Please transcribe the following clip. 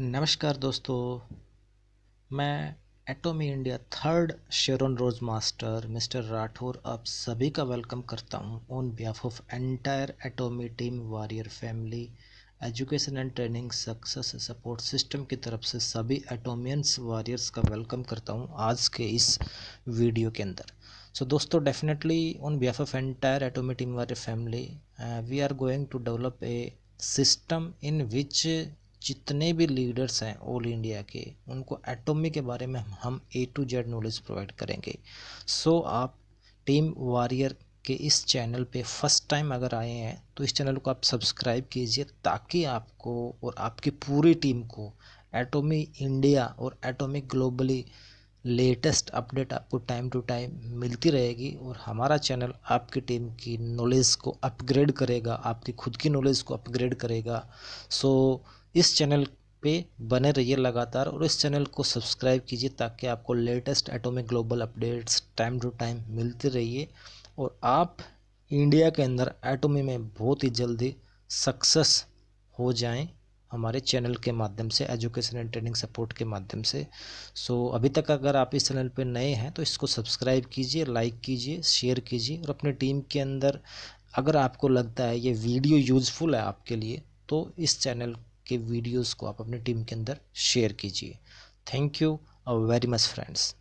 नमस्कार दोस्तों मैं Atomy India third Sharon Rose master mister Rathore आप सभी का वेलकम करता हूं on behalf of entire Atomy team warrior family education and training success support system की तरफ से सभी एटोमियंस वॉरियर्स का वेलकम करता हूं आज के इस वीडियो के अंदर सो so, दोस्तों definitely on behalf of entire Atomy team warrior family we are going to develop a system in which जितने भी लीडर्स हैं ऑल इंडिया के उनको एटोमी के बारे में हम A to Z knowledge provide करेंगे सो so, आप टीम वॉरियर के इस चैनल पे फर्स्ट टाइम अगर आए हैं तो इस चैनल को आप सब्सक्राइब कीजिए ताकि आपको और आपकी पूरी टीम को एटोमी इंडिया और एटोमी ग्लोबली लेटेस्ट अपडेट आपको टाइम टू टाइम मिलती रहेगी और हमारा चैनल आपकी टीम की नॉलेज को अपग्रेड करेगा आपकी खुद की नॉलेज को अपग्रेड करेगा सो इस चैनल पे बने रहिए लगातार और इस चैनल को सब्सक्राइब कीजिए ताकि आपको latest atomic global updates time to time मिलते रहिए और आप इंडिया के अंदर एटोमी में बहुत ही जल्दी सक्सेस हो जाएं हमारे चैनल के माध्यम से एजुकेशन एंड ट्रेनिंग सपोर्ट के माध्यम से सो so, अभी तक अगर आप इस चैनल पर नए हैं तो इसको सब्सक्राइब कीजिए लाइक कीजिए शेयर कीजिए और अपने टीम के अंदर अगर आपको लगता है ये वीडियो यूज़फुल है आपके लिए तो इस चैनल के वीडियोस को आप अपने टीम के अंदर शेयर कीजिए thank you very much friends